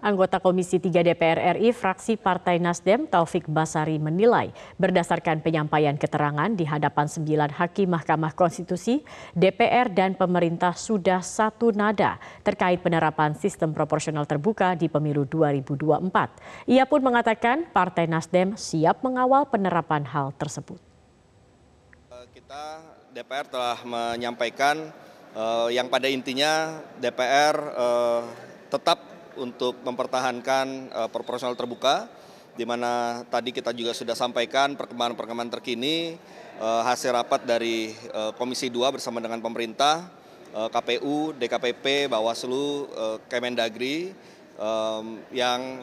Anggota Komisi 3 DPR RI fraksi Partai Nasdem Taufik Basari menilai berdasarkan penyampaian keterangan di hadapan sembilan hakim Mahkamah Konstitusi, DPR dan pemerintah sudah satu nada terkait penerapan sistem proporsional terbuka di pemilu 2024. Ia pun mengatakan Partai Nasdem siap mengawal penerapan hal tersebut. Eh, kita DPR telah menyampaikan uh, yang pada intinya DPR uh, eh, tetap untuk mempertahankan uh, proporsional terbuka, di mana tadi kita juga sudah sampaikan perkembangan-perkembangan terkini uh, hasil rapat dari uh, Komisi 2 bersama dengan pemerintah, uh, KPU, DKPP, Bawaslu, uh, Kemendagri um, yang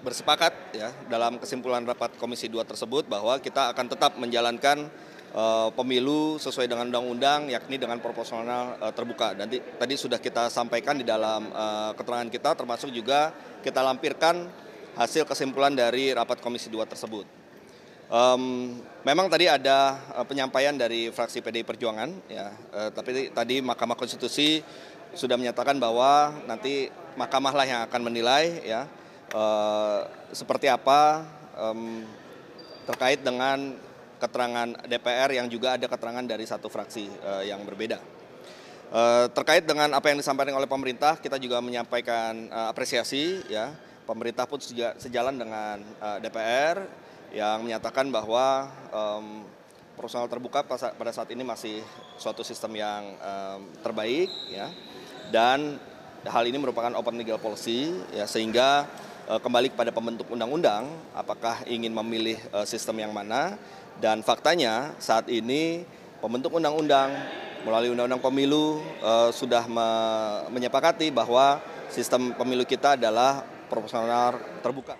bersepakat ya dalam kesimpulan rapat Komisi 2 tersebut bahwa kita akan tetap menjalankan Eh, pemilu sesuai dengan undang-undang yakni dengan proporsional eh, terbuka. Dan tadi sudah kita sampaikan di dalam eh, keterangan kita termasuk juga kita lampirkan hasil kesimpulan dari rapat komisi 2 tersebut. Um, memang tadi ada penyampaian dari fraksi PDI Perjuangan ya, uh, tapi tadi Mahkamah Konstitusi sudah menyatakan bahwa nanti mahkamahlah yang akan menilai ya uh, seperti apa um, terkait dengan keterangan DPR yang juga ada keterangan dari satu fraksi uh, yang berbeda. Uh, terkait dengan apa yang disampaikan oleh pemerintah, kita juga menyampaikan uh, apresiasi ya. Pemerintah pun sejalan dengan uh, DPR yang menyatakan bahwa um, personal terbuka pada saat ini masih suatu sistem yang um, terbaik ya. Dan hal ini merupakan open legal policy ya sehingga uh, kembali kepada pembentuk undang-undang apakah ingin memilih uh, sistem yang mana dan faktanya saat ini pembentuk undang-undang melalui undang-undang pemilu eh, sudah me menyepakati bahwa sistem pemilu kita adalah proporsional terbuka.